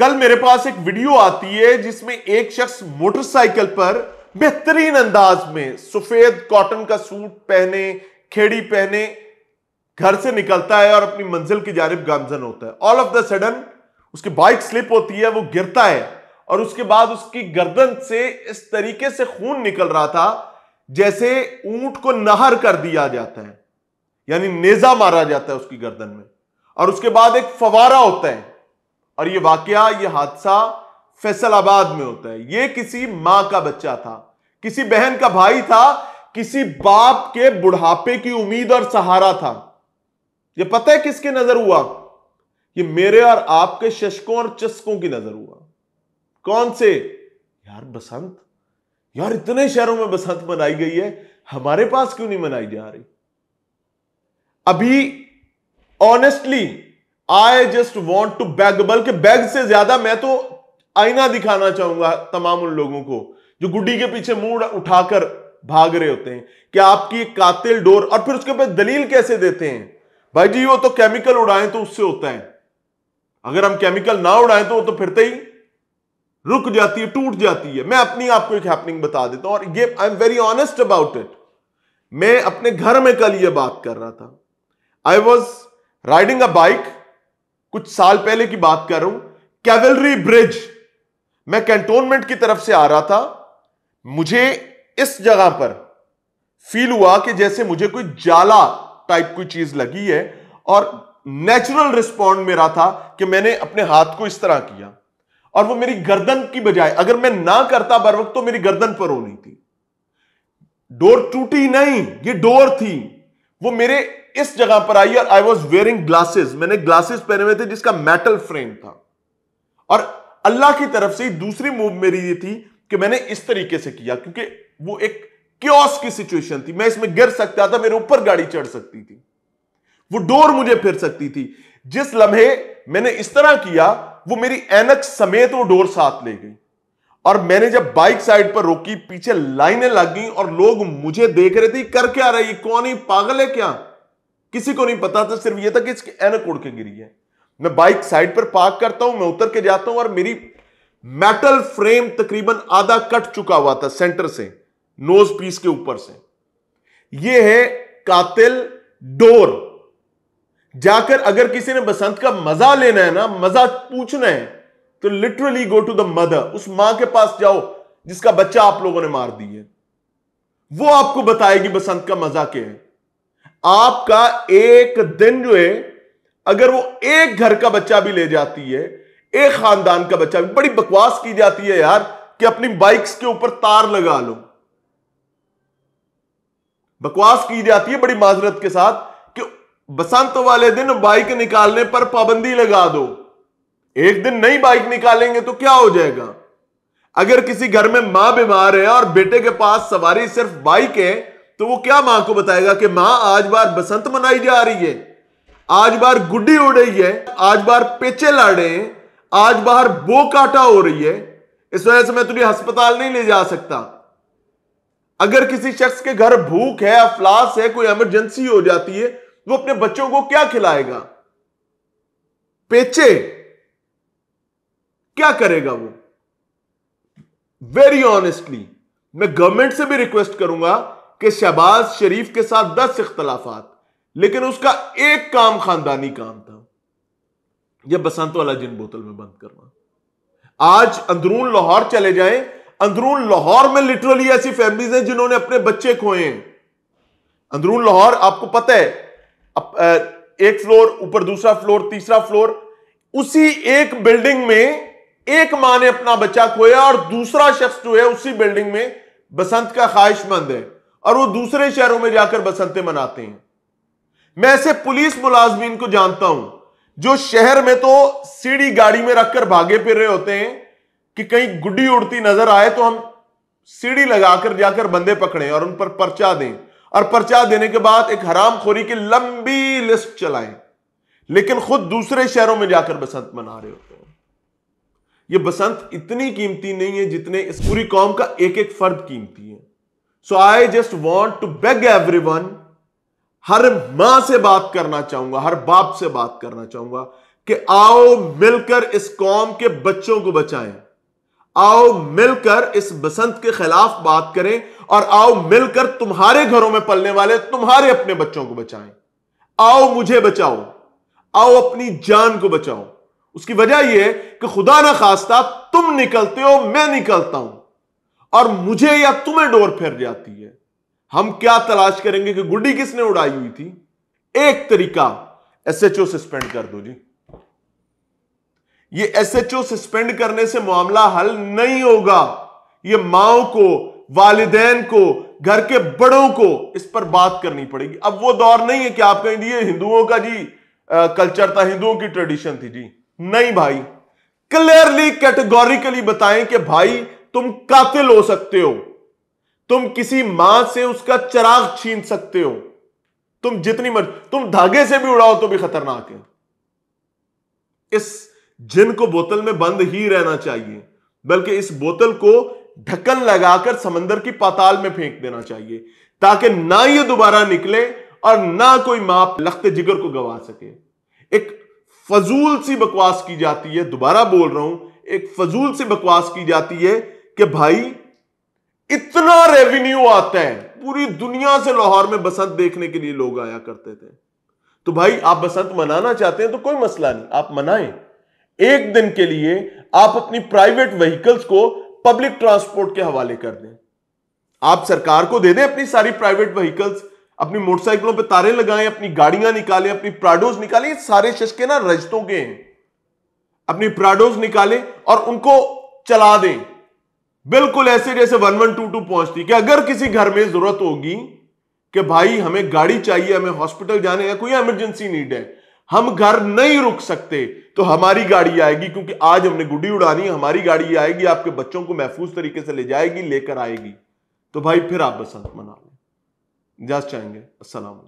कल मेरे पास एक वीडियो आती है जिसमें एक शख्स मोटरसाइकिल पर बेहतरीन अंदाज में सफेद कॉटन का सूट पहने खेड़ी पहने घर से निकलता है और अपनी मंजिल की जानब गामजन होता है ऑल ऑफ द सडन उसकी बाइक स्लिप होती है वो गिरता है और उसके बाद उसकी गर्दन से इस तरीके से खून निकल रहा था जैसे ऊंट को नहर कर दिया जाता है यानी नेजा मारा जाता है उसकी गर्दन में और उसके बाद एक फवारा होता है और ये वाकया ये हादसा फैसलाबाद में होता है ये किसी मां का बच्चा था किसी बहन का भाई था किसी बाप के बुढ़ापे की उम्मीद और सहारा था ये पता है किसके नजर हुआ ये मेरे और आपके शशकों और चस्कों की नजर हुआ कौन से यार बसंत यार इतने शहरों में बसंत मनाई गई है हमारे पास क्यों नहीं मनाई जा रही अभी honestly I just want to beg बल्कि बैग से ज्यादा मैं तो आईना दिखाना चाहूंगा तमाम उन लोगों को जो गुड्डी के पीछे मुंह उठाकर भाग रहे होते हैं कि आपकी कातिल डोर और फिर उसके ऊपर दलील कैसे देते हैं भाई जी वो तो केमिकल उड़ाए तो उससे होता है अगर हम केमिकल ना उड़ाएं तो वो तो फिरते ही रुक जाती है टूट जाती है मैं अपनी आपको एक हैपनिंग बता देता हूं और ये I am very honest about it मैं अपने घर में कल ये बात कर रहा था I was riding a bike कुछ साल पहले की बात कर रहा हूं कैवलरी ब्रिज मैं कैंटोनमेंट की तरफ से आ रहा था मुझे इस जगह पर फील हुआ कि जैसे मुझे कोई जाला टाइप कोई चीज लगी है और नेचुरल रिस्पॉन्ड मेरा था कि मैंने अपने हाथ को इस तरह किया और वो मेरी गर्दन की बजाय अगर मैं ना करता बर वक्त तो मेरी गर्दन पर होनी थी डोर टूटी नहीं ये डोर थी वो मेरे इस जगह पर आई और आई वॉज वेयरिंग ग्लासेस मैंने ग्लासेस पहने हुए थे जिसका मेटल फ्रेम था और अल्लाह की तरफ से दूसरी मूव मेरी ये थी कि मैंने इस तरीके से किया क्योंकि वो एक क्योस की सिचुएशन थी मैं इसमें गिर सकता था मेरे ऊपर गाड़ी चढ़ सकती थी वो डोर मुझे फिर सकती थी जिस लम्हे मैंने इस तरह किया वो मेरी एनक समेत वो डोर साथ ले गई और मैंने जब बाइक साइड पर रोकी पीछे लाइनें लग गई और लोग मुझे देख रहे थे कर क्या रही कौन ही पागल है क्या किसी को नहीं पता था सिर्फ यह था कि इसकी एनक उड़ के गिरी है मैं बाइक साइड पर पार्क करता हूं मैं उतर के जाता हूं और मेरी मेटल फ्रेम तकरीबन आधा कट चुका हुआ था सेंटर से नोज पीस के ऊपर से यह है कातिल डोर जाकर अगर किसी ने बसंत का मजा लेना है ना मजा पूछना है तो literally go to the mother उस मां के पास जाओ जिसका बच्चा आप लोगों ने मार दी है वो आपको बताएगी बसंत का मजा क्या है आपका एक दिन जो है अगर वो एक घर का बच्चा भी ले जाती है एक खानदान का बच्चा भी बड़ी बकवास की जाती है यार कि अपनी बाइक्स के ऊपर तार लगा लो बकवास की जाती है बड़ी माजरत के साथ कि बसंत वाले दिन बाइक निकालने पर पाबंदी लगा दो एक दिन नई बाइक निकालेंगे तो क्या हो जाएगा अगर किसी घर में मां बीमार है और बेटे के पास सवारी सिर्फ बाइक है तो वो क्या मां को बताएगा कि मां आज बार बसंत मनाई जा रही है आज बार गुड्डी उड़ रही है आज बार पेचे लाड़े रहे हैं आज बार बो काटा हो रही है इस वजह से मैं तुझे अस्पताल नहीं ले जा सकता अगर किसी शख्स के घर भूख है अफलास है कोई इमरजेंसी हो जाती है वो अपने बच्चों को क्या खिलाएगा पेचे क्या करेगा वो वेरी ऑनेस्टली मैं गवर्नमेंट से भी रिक्वेस्ट करूंगा कि शहबाज शरीफ के साथ दस इख्तलाफात लेकिन उसका एक काम खानदानी काम था यह बसंत वाला जिन बोतल में बंद करना आज अंदरून लाहौर चले जाए अंदरून लाहौर में लिटरली ऐसी फैमिलीज हैं जिन्होंने अपने बच्चे खोए अंदरून लाहौर आपको पता है अप, एक फ्लोर ऊपर दूसरा फ्लोर तीसरा फ्लोर उसी एक बिल्डिंग में एक मां ने अपना बच्चा खोया और दूसरा शख्स जो है उसी बिल्डिंग में बसंत का ख्वाहिशमंद है और वो दूसरे शहरों में जाकर बसंतें मनाते हैं मैं ऐसे पुलिस मुलाजमीन को जानता हूं जो शहर में तो सीढ़ी गाड़ी में रखकर भागे फिर रहे होते हैं कि कहीं गुड्डी उड़ती नजर आए तो हम सीढ़ी लगाकर जाकर बंदे पकड़े और उन पर पर्चा दें और पर्चा देने के बाद एक हरामखोरी की लंबी लिस्ट चलाएं लेकिन खुद दूसरे शहरों में जाकर बसंत मना रहे होते हैं यह बसंत इतनी कीमती नहीं है जितने इस पूरी कौम का एक एक फर्द कीमती है so I just want to beg everyone हर मां से बात करना चाहूंगा हर बाप से बात करना चाहूंगा कि आओ मिलकर इस कौम के बच्चों को बचाएं आओ मिलकर इस बसंत के खिलाफ बात करें और आओ मिलकर तुम्हारे घरों में पलने वाले तुम्हारे अपने बच्चों को बचाएं आओ मुझे बचाओ आओ अपनी जान को बचाओ उसकी वजह यह है कि खुदा ना खास्ता तुम निकलते हो मैं निकलता हूं और मुझे या तुम्हें डोर फेर जाती है हम क्या तलाश करेंगे कि गुड्डी किसने उड़ाई हुई थी एक तरीका एसएचओ सस्पेंड कर दो जी ये एसएचओ सस्पेंड करने से मामला हल नहीं होगा ये माओ को वालिदेन को घर के बड़ों को इस पर बात करनी पड़ेगी अब वो दौर नहीं है कि आप कहें ये हिंदुओं का जी आ, कल्चर था हिंदुओं की ट्रेडिशन थी जी नहीं भाई क्लियरली कैटेगोरिकली बताएं कि भाई तुम कातिल हो सकते हो तुम किसी मां से उसका चराग छीन सकते हो तुम जितनी मर्जी तुम धागे से भी उड़ाओ तो भी खतरनाक है इस जिन को बोतल में बंद ही रहना चाहिए बल्कि इस बोतल को ढक्कन लगाकर समंदर की पाताल में फेंक देना चाहिए ताकि ना ये दोबारा निकले और ना कोई माप लखते जिगर को गवा सके एक फजूल सी बकवास की जाती है दोबारा बोल रहा हूं एक फजूल सी बकवास की जाती है कि भाई इतना रेवेन्यू आता है पूरी दुनिया से लाहौर में बसंत देखने के लिए लोग आया करते थे तो भाई आप बसंत मनाना चाहते हैं तो कोई मसला नहीं आप मनाएं एक दिन के लिए आप अपनी प्राइवेट व्हीकल्स को पब्लिक ट्रांसपोर्ट के हवाले कर दें आप सरकार को दे दें अपनी सारी प्राइवेट व्हीकल्स अपनी मोटरसाइकिलों पे तारे लगाएं अपनी गाड़ियां निकालें अपनी प्राडोज निकालें सारे शशके ना रजतों के हैं अपनी प्राडोज निकालें और उनको चला दें बिल्कुल ऐसे जैसे वन वन टू टू पहुंचती कि अगर किसी घर में जरूरत होगी कि भाई हमें गाड़ी चाहिए हमें हॉस्पिटल जाने का कोई इमरजेंसी नीड है हम घर नहीं रुक सकते तो हमारी गाड़ी आएगी क्योंकि आज हमने गुड्डी उड़ानी हमारी गाड़ी आएगी आपके बच्चों को महफूज तरीके से ले जाएगी लेकर आएगी तो भाई फिर आप बसंत मना लें जाएंगे चाहेंगे